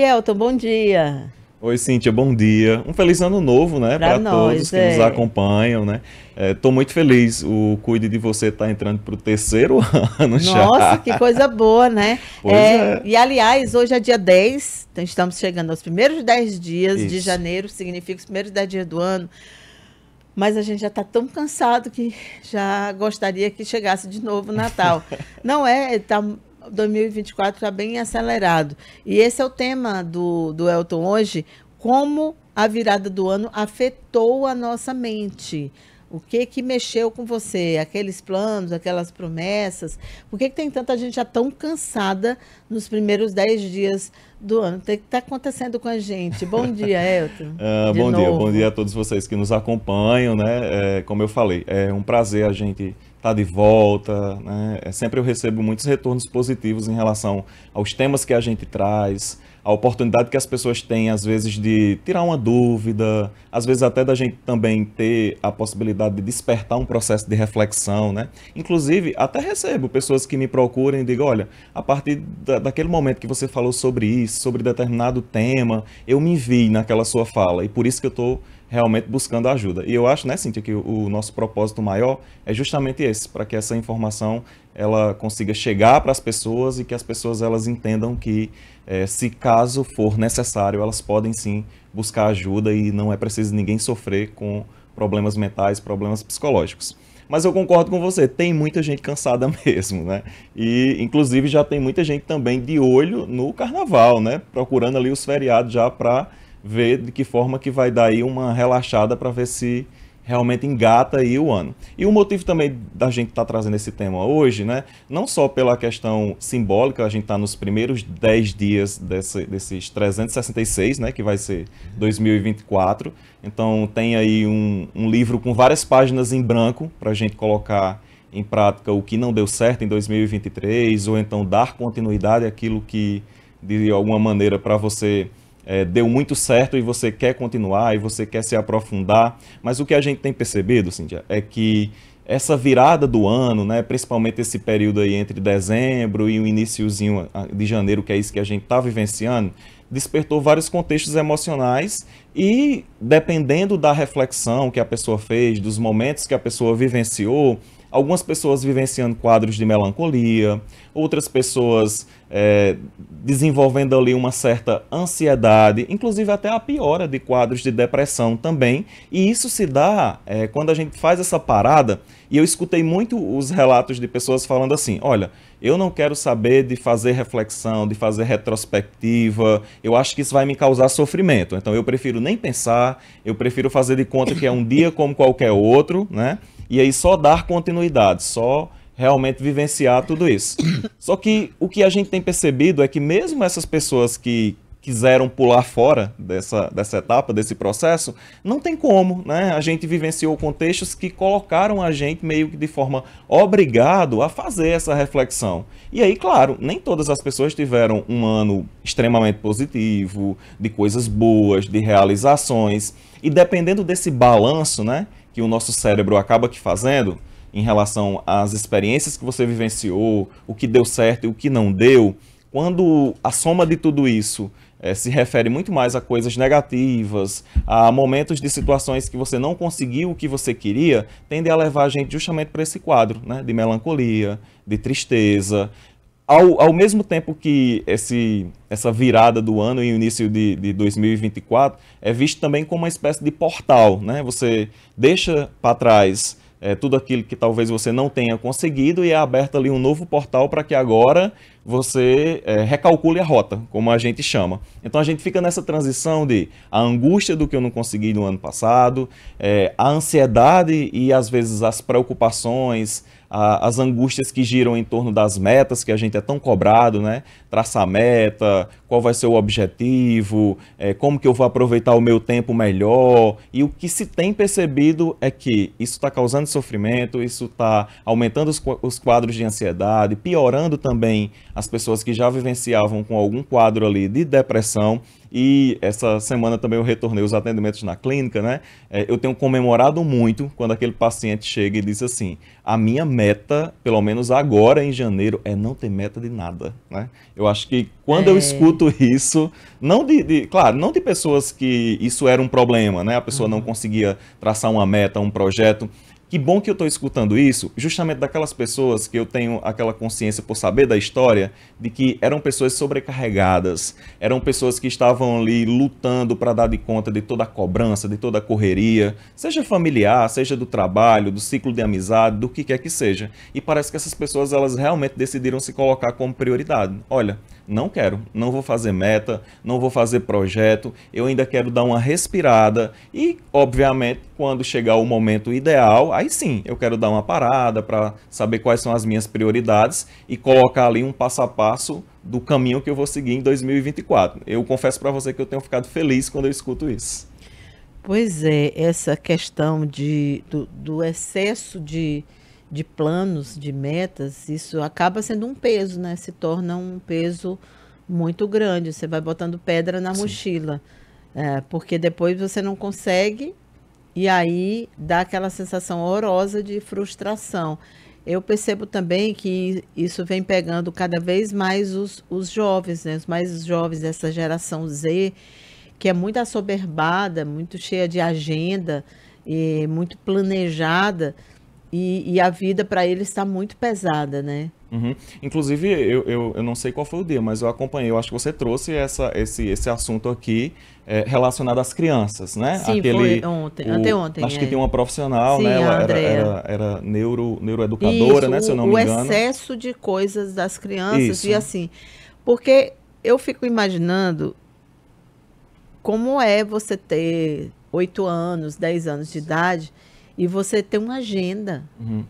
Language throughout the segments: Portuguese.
Oi, bom dia. Oi, Cíntia, bom dia. Um feliz ano novo, né? Para todos que é. nos acompanham, né? Estou é, muito feliz. O Cuide de Você está entrando para o terceiro ano já. Nossa, que coisa boa, né? É, é, e, aliás, hoje é dia 10, então estamos chegando aos primeiros 10 dias Isso. de janeiro, significa os primeiros 10 dias do ano. Mas a gente já está tão cansado que já gostaria que chegasse de novo o Natal. Não é, Está 2024 está bem acelerado. E esse é o tema do, do Elton hoje: como a virada do ano afetou a nossa mente. O que que mexeu com você? Aqueles planos, aquelas promessas? Por que, que tem tanta gente já tão cansada nos primeiros dez dias do ano? O que está acontecendo com a gente? Bom dia, Elton. uh, bom novo. dia, bom dia a todos vocês que nos acompanham, né? É, como eu falei, é um prazer a gente está de volta. Né? É, sempre eu recebo muitos retornos positivos em relação aos temas que a gente traz, a oportunidade que as pessoas têm, às vezes, de tirar uma dúvida, às vezes até da gente também ter a possibilidade de despertar um processo de reflexão, né? Inclusive, até recebo pessoas que me procuram e digam, olha, a partir da, daquele momento que você falou sobre isso, sobre determinado tema, eu me vi naquela sua fala e por isso que eu estou... Tô realmente buscando ajuda. E eu acho, né, Cintia, que o nosso propósito maior é justamente esse, para que essa informação ela consiga chegar para as pessoas e que as pessoas elas entendam que, é, se caso for necessário, elas podem sim buscar ajuda e não é preciso ninguém sofrer com problemas mentais, problemas psicológicos. Mas eu concordo com você, tem muita gente cansada mesmo, né? E inclusive já tem muita gente também de olho no carnaval, né? Procurando ali os feriados já para ver de que forma que vai dar aí uma relaxada para ver se realmente engata aí o ano. E o motivo também da gente estar tá trazendo esse tema hoje, né, não só pela questão simbólica, a gente está nos primeiros 10 dias desse, desses 366, né, que vai ser 2024, então tem aí um, um livro com várias páginas em branco para a gente colocar em prática o que não deu certo em 2023, ou então dar continuidade àquilo que, de alguma maneira, para você é, deu muito certo e você quer continuar e você quer se aprofundar. Mas o que a gente tem percebido, Cíntia, é que essa virada do ano, né, principalmente esse período aí entre dezembro e o iníciozinho de janeiro, que é isso que a gente está vivenciando, despertou vários contextos emocionais e dependendo da reflexão que a pessoa fez, dos momentos que a pessoa vivenciou, algumas pessoas vivenciando quadros de melancolia, outras pessoas é, desenvolvendo ali uma certa ansiedade, inclusive até a piora de quadros de depressão também. E isso se dá é, quando a gente faz essa parada. E eu escutei muito os relatos de pessoas falando assim: olha, eu não quero saber de fazer reflexão, de fazer retrospectiva, eu acho que isso vai me causar sofrimento. Então eu prefiro nem pensar, eu prefiro fazer de conta que é um dia como qualquer outro, né? E aí só dar continuidade, só realmente vivenciar tudo isso. Só que o que a gente tem percebido é que mesmo essas pessoas que quiseram pular fora dessa, dessa etapa, desse processo, não tem como, né? A gente vivenciou contextos que colocaram a gente meio que de forma obrigado a fazer essa reflexão. E aí, claro, nem todas as pessoas tiveram um ano extremamente positivo, de coisas boas, de realizações. E dependendo desse balanço, né? que o nosso cérebro acaba que fazendo em relação às experiências que você vivenciou, o que deu certo e o que não deu, quando a soma de tudo isso é, se refere muito mais a coisas negativas, a momentos de situações que você não conseguiu o que você queria, tende a levar a gente justamente para esse quadro né, de melancolia, de tristeza, ao, ao mesmo tempo que esse, essa virada do ano e o início de, de 2024 é visto também como uma espécie de portal, né? Você deixa para trás é, tudo aquilo que talvez você não tenha conseguido e é aberto ali um novo portal para que agora você é, recalcule a rota, como a gente chama. Então a gente fica nessa transição de a angústia do que eu não consegui no ano passado, é, a ansiedade e às vezes as preocupações, a, as angústias que giram em torno das metas que a gente é tão cobrado, né? traçar meta, qual vai ser o objetivo, é, como que eu vou aproveitar o meu tempo melhor. E o que se tem percebido é que isso está causando sofrimento, isso está aumentando os, os quadros de ansiedade, piorando também as pessoas que já vivenciavam com algum quadro ali de depressão. E essa semana também eu retornei os atendimentos na clínica, né? É, eu tenho comemorado muito quando aquele paciente chega e diz assim: a minha meta, pelo menos agora em janeiro, é não ter meta de nada, né? Eu acho que quando é. eu escuto isso, não de, de, claro, não de pessoas que isso era um problema, né? A pessoa uhum. não conseguia traçar uma meta, um projeto, que bom que eu estou escutando isso, justamente daquelas pessoas que eu tenho aquela consciência por saber da história, de que eram pessoas sobrecarregadas, eram pessoas que estavam ali lutando para dar de conta de toda a cobrança, de toda a correria, seja familiar, seja do trabalho, do ciclo de amizade, do que quer que seja. E parece que essas pessoas elas realmente decidiram se colocar como prioridade. Olha, não quero, não vou fazer meta, não vou fazer projeto, eu ainda quero dar uma respirada e, obviamente, quando chegar o momento ideal, aí sim, eu quero dar uma parada para saber quais são as minhas prioridades e colocar ali um passo a passo do caminho que eu vou seguir em 2024. Eu confesso para você que eu tenho ficado feliz quando eu escuto isso. Pois é, essa questão de, do, do excesso de, de planos, de metas, isso acaba sendo um peso, né? Se torna um peso muito grande. Você vai botando pedra na Sim. mochila, é, porque depois você não consegue e aí dá aquela sensação horrorosa de frustração. Eu percebo também que isso vem pegando cada vez mais os, os jovens, né? Os mais jovens dessa geração Z, que é muito assoberbada, muito cheia de agenda e muito planejada. E, e a vida para ele está muito pesada, né? Uhum. Inclusive, eu, eu, eu, não sei qual foi o dia, mas eu acompanhei, eu acho que você trouxe essa, esse, esse assunto aqui é, relacionado às crianças, né? Sim, Aquele, foi ontem, o, anteontem. Acho é. que tem uma profissional, Sim, né? Ela era, era, era, neuro, neuroeducadora, Isso, né? Se eu não me engano. O excesso de coisas das crianças Isso. e assim. Porque eu fico imaginando como é você ter oito anos, dez anos de idade e você ter uma agenda. Uhum.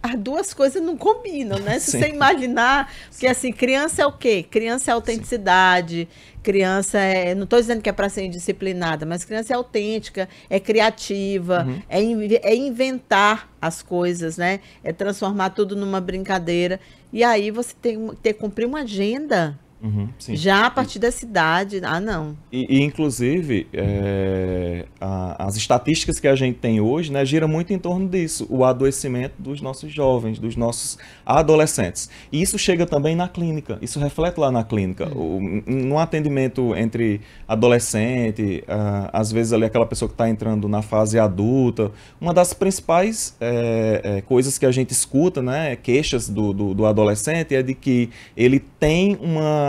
As duas coisas não combinam, né? Se você imaginar, porque assim, criança é o quê? Criança é autenticidade, Sim. criança é. Não estou dizendo que é para ser indisciplinada, mas criança é autêntica, é criativa, uhum. é, in, é inventar as coisas, né? É transformar tudo numa brincadeira. E aí você tem que cumprir uma agenda Uhum, Já a partir da cidade, ah, não. E, e inclusive, é, a, as estatísticas que a gente tem hoje, né, gira muito em torno disso, o adoecimento dos nossos jovens, dos nossos adolescentes. E isso chega também na clínica, isso reflete lá na clínica, uhum. o, no atendimento entre adolescente, a, às vezes ali aquela pessoa que está entrando na fase adulta. Uma das principais é, é, coisas que a gente escuta, né, queixas do, do, do adolescente é de que ele tem uma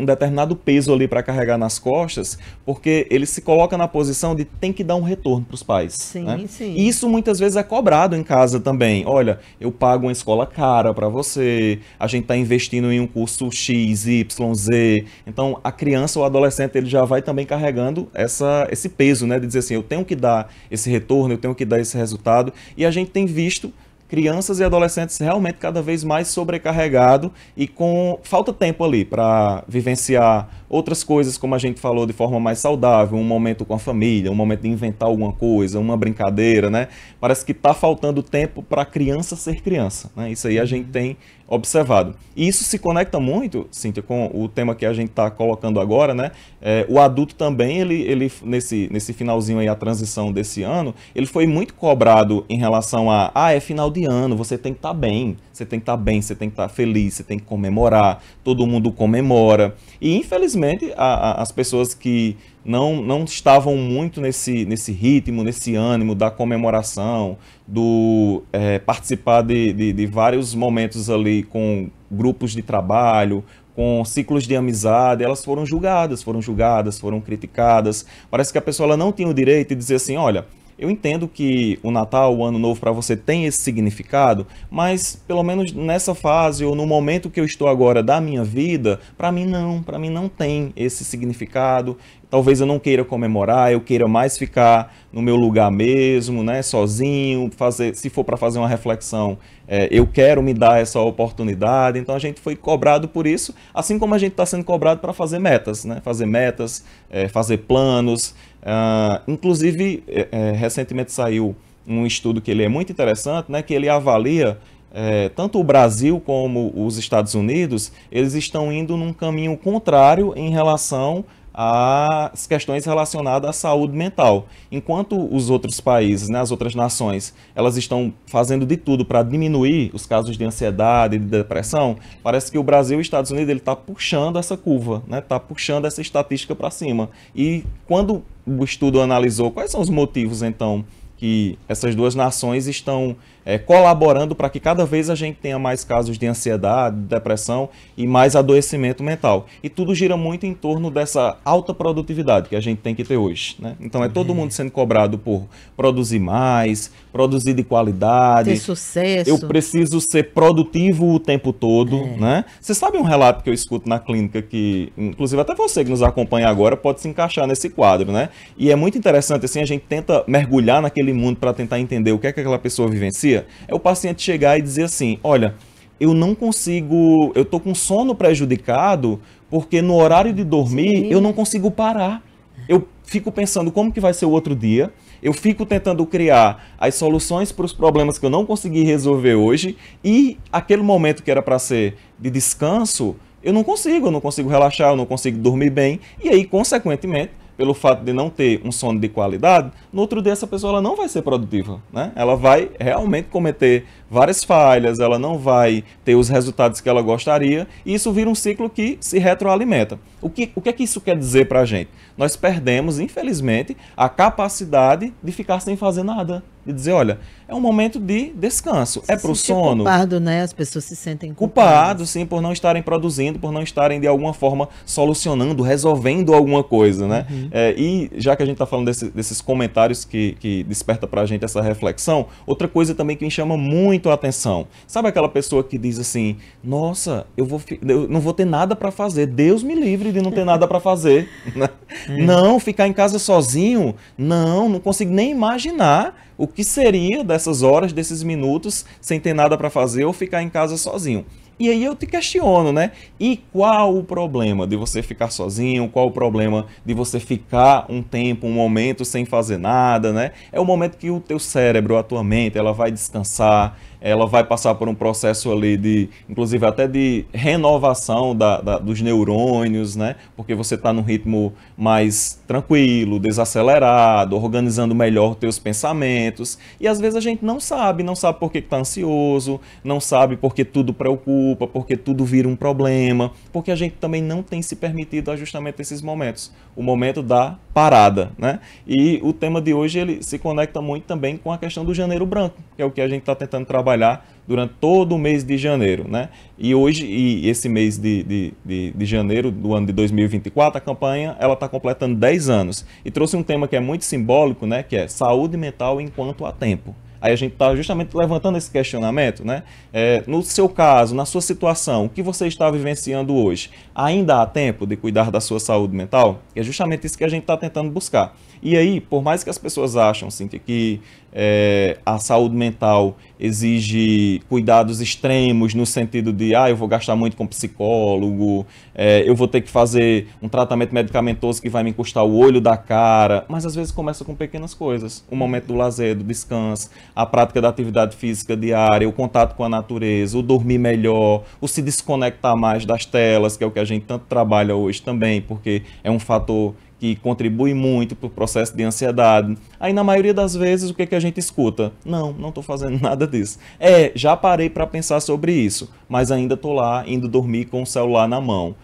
um determinado peso ali para carregar nas costas, porque ele se coloca na posição de tem que dar um retorno para os pais. Sim, né? sim. E isso muitas vezes é cobrado em casa também. Olha, eu pago uma escola cara para você, a gente está investindo em um curso X, Y, Z. Então, a criança ou adolescente ele já vai também carregando essa, esse peso, né? De dizer assim, eu tenho que dar esse retorno, eu tenho que dar esse resultado. E a gente tem visto crianças e adolescentes realmente cada vez mais sobrecarregados e com falta tempo ali para vivenciar outras coisas, como a gente falou, de forma mais saudável, um momento com a família, um momento de inventar alguma coisa, uma brincadeira, né? Parece que está faltando tempo para a criança ser criança, né? Isso aí a gente uhum. tem observado. E isso se conecta muito, Cíntia, com o tema que a gente está colocando agora, né? É, o adulto também, ele, ele nesse, nesse finalzinho aí, a transição desse ano, ele foi muito cobrado em relação a, ah, é final de ano, você tem que estar tá bem, você tem que estar tá bem, você tem que estar tá feliz, você tem que comemorar, todo mundo comemora. E, infelizmente, a, a, as pessoas que não, não estavam muito nesse, nesse ritmo, nesse ânimo da comemoração, do é, participar de, de, de, vários momentos ali com grupos de trabalho, com ciclos de amizade, elas foram julgadas, foram julgadas, foram criticadas. Parece que a pessoa não tinha o direito de dizer assim, olha, eu entendo que o Natal, o Ano Novo para você tem esse significado, mas pelo menos nessa fase ou no momento que eu estou agora da minha vida, para mim não, para mim não tem esse significado. Talvez eu não queira comemorar, eu queira mais ficar no meu lugar mesmo, né, sozinho, fazer, se for para fazer uma reflexão, é, eu quero me dar essa oportunidade. Então a gente foi cobrado por isso, assim como a gente está sendo cobrado para fazer metas, né, fazer metas, é, fazer planos. Uh, inclusive, é, é, recentemente saiu um estudo que ele é muito interessante, né, que ele avalia é, tanto o Brasil como os Estados Unidos, eles estão indo num caminho contrário em relação as questões relacionadas à saúde mental. Enquanto os outros países, né, as outras nações, elas estão fazendo de tudo para diminuir os casos de ansiedade, de depressão, parece que o Brasil e os Estados Unidos ele está puxando essa curva, está né, tá puxando essa estatística para cima. E quando o estudo analisou quais são os motivos, então, que essas duas nações estão é, colaborando para que cada vez a gente tenha mais casos de ansiedade, depressão e mais adoecimento mental. E tudo gira muito em torno dessa alta produtividade que a gente tem que ter hoje. Né? Então é todo mundo sendo cobrado por produzir mais, produzir de qualidade. Ter sucesso. Eu preciso ser produtivo o tempo todo. É. Né? Você sabe um relato que eu escuto na clínica que, inclusive, até você que nos acompanha agora pode se encaixar nesse quadro. Né? E é muito interessante assim, a gente tenta mergulhar naquele daquele mundo para tentar entender o que é que aquela pessoa vivencia, é o paciente chegar e dizer assim: olha, eu não consigo, eu tô com sono prejudicado porque no horário de dormir Sim. eu não consigo parar. Eu fico pensando como que vai ser o outro dia, eu fico tentando criar as soluções para os problemas que eu não consegui resolver hoje e aquele momento que era para ser de descanso, eu não consigo, eu não consigo relaxar, eu não consigo dormir bem e aí consequentemente pelo fato de não ter um sono de qualidade, no outro dia essa pessoa ela não vai ser produtiva, né? Ela vai realmente cometer várias falhas, ela não vai ter os resultados que ela gostaria, e isso vira um ciclo que se retroalimenta. O que, o que é que isso quer dizer para a gente? Nós perdemos, infelizmente, a capacidade de ficar sem fazer nada. De dizer, olha, é um momento de descanso, é para o sono. culpado, né? As pessoas se sentem culpadas. Culpado, sim, por não estarem produzindo, por não estarem, de alguma forma, solucionando, resolvendo alguma coisa, né? Uhum. É, e já que a gente está falando desse, desses comentários que, que desperta para a gente essa reflexão, outra coisa também que me chama muito muito a atenção. Sabe aquela pessoa que diz assim: "Nossa, eu vou eu não vou ter nada para fazer. Deus me livre de não ter nada para fazer". Né? Hum. não, ficar em casa sozinho, não, não consigo nem imaginar o que seria dessas horas, desses minutos sem ter nada para fazer ou ficar em casa sozinho. E aí eu te questiono, né? E qual o problema de você ficar sozinho? Qual o problema de você ficar um tempo, um momento sem fazer nada, né? É o momento que o teu cérebro, a tua mente, ela vai descansar, ela vai passar por um processo ali de, inclusive até de renovação da, da, dos neurônios, né? Porque você está num ritmo mais tranquilo, desacelerado, organizando melhor teus pensamentos. E às vezes a gente não sabe, não sabe por que está ansioso, não sabe porque tudo preocupa, porque tudo vira um problema, porque a gente também não tem se permitido ajustamento esses momentos. O momento da parada, né? E o tema de hoje ele se conecta muito também com a questão do janeiro branco, que é o que a gente está tentando trabalhar durante todo o mês de janeiro, né? E hoje, e esse mês de, de, de, de janeiro do ano de 2024, a campanha ela está completando 10 anos e trouxe um tema que é muito simbólico, né? Que é saúde mental enquanto há tempo. Aí a gente está justamente levantando esse questionamento, né? É, no seu caso, na sua situação, o que você está vivenciando hoje, ainda há tempo de cuidar da sua saúde mental? É justamente isso que a gente está tentando buscar. E aí, por mais que as pessoas acham, Cintia, que é, a saúde mental exige cuidados extremos no sentido de, ah, eu vou gastar muito com psicólogo, é, eu vou ter que fazer um tratamento medicamentoso que vai me custar o olho da cara. Mas às vezes começa com pequenas coisas. O momento do lazer, do descanso, a prática da atividade física diária, o contato com a natureza, o dormir melhor, o se desconectar mais das telas, que é o que a gente tanto trabalha hoje também, porque é um fator que contribui muito para o processo de ansiedade. Aí, na maioria das vezes, o que, é que a gente escuta? Não, não estou fazendo nada disso. É, já parei para pensar sobre isso, mas ainda estou lá indo dormir com o celular na mão.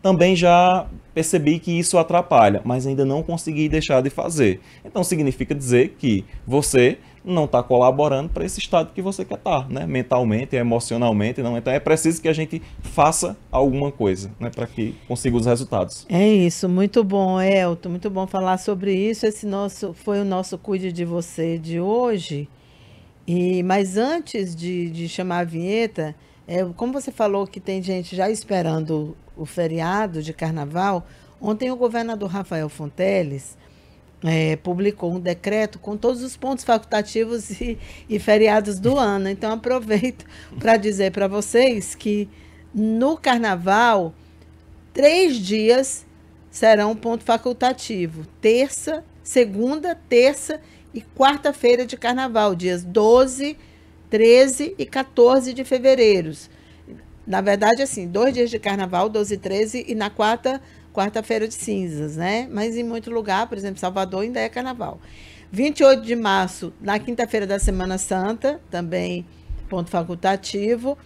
Também já percebi que isso atrapalha, mas ainda não consegui deixar de fazer. Então, significa dizer que você não está colaborando para esse estado que você quer estar, tá, né? mentalmente, emocionalmente. Não. Então é preciso que a gente faça alguma coisa né? para que consiga os resultados. É isso, muito bom, Elton, muito bom falar sobre isso. Esse nosso foi o nosso Cuide de Você de hoje. E, mas antes de, de chamar a vinheta, é, como você falou que tem gente já esperando o feriado de carnaval, ontem o governador Rafael Fonteles é, publicou um decreto com todos os pontos facultativos e, e feriados do ano. Então, aproveito para dizer para vocês que no carnaval, três dias serão ponto facultativo: terça, segunda, terça e quarta-feira de carnaval, dias 12, 13 e 14 de fevereiro. Na verdade, assim, dois dias de carnaval, 12 e 13, e na quarta quarta-feira de cinzas, né? Mas em muito lugar, por exemplo, Salvador ainda é carnaval. 28 de março, na quinta-feira da Semana Santa, também ponto facultativo.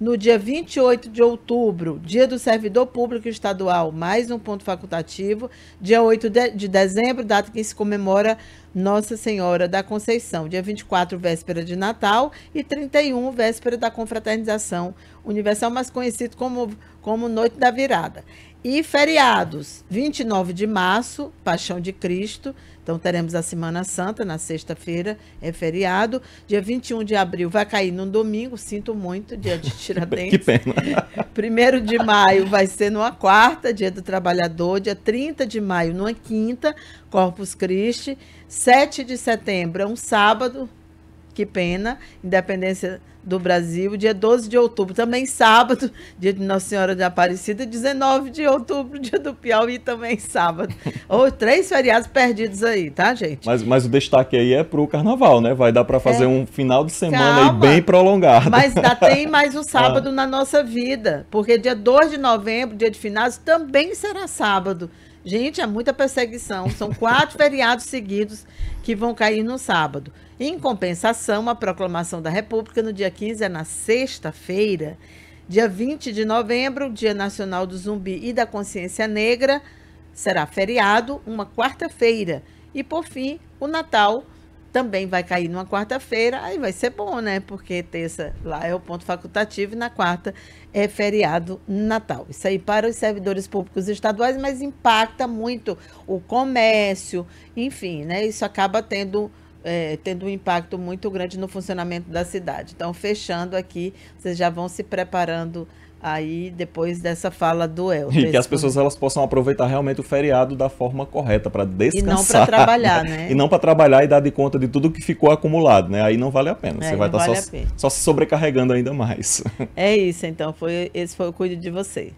No dia 28 de outubro, dia do servidor público estadual, mais um ponto facultativo. Dia 8 de, dezembro, data que se comemora Nossa Senhora da Conceição. Dia 24, véspera de Natal. E 31, véspera da Confraternização Universal, mais conhecido como, como Noite da Virada. E feriados, 29 de março, Paixão de Cristo. Então teremos a Semana Santa na sexta-feira, é feriado. Dia 21 de abril vai cair num domingo, sinto muito, dia de Tiradentes. que pena. 1 de maio vai ser numa quarta, dia do trabalhador. Dia 30 de maio, numa quinta, Corpus Christi. 7 de setembro é um sábado, que pena, Independência do Brasil, dia 12 de outubro, também sábado, dia de Nossa Senhora da Aparecida, 19 de outubro, dia do Piauí, também sábado. Ou três feriados perdidos aí, tá, gente? Mas, mas o destaque aí é pro carnaval, né? Vai dar para fazer é. um final de semana Calma, bem prolongado. Mas dá, tem mais um ah. sábado ah. na nossa vida, porque dia 2 de novembro, dia de finados, também será sábado. Gente, é muita perseguição. São quatro feriados seguidos que vão cair no sábado. Em compensação, a proclamação da República no dia 15 é na sexta-feira. Dia 20 de novembro, Dia Nacional do Zumbi e da Consciência Negra, será feriado, uma quarta-feira. E, por fim, o Natal, também vai cair numa quarta-feira, aí vai ser bom, né? Porque terça lá é o ponto facultativo e na quarta é feriado natal. Isso aí para os servidores públicos estaduais, mas impacta muito o comércio, enfim, né? Isso acaba tendo. É, tendo um impacto muito grande no funcionamento da cidade. Então, fechando aqui, vocês já vão se preparando aí depois dessa fala do El, E que as pessoas elas possam aproveitar realmente o feriado da forma correta para descansar. E não para trabalhar, né? E não para trabalhar e dar de conta de tudo que ficou acumulado, né? Aí não vale a pena. É, Você vai estar tá vale só, só se sobrecarregando ainda mais. É isso, então. Foi, esse foi o cuido de você.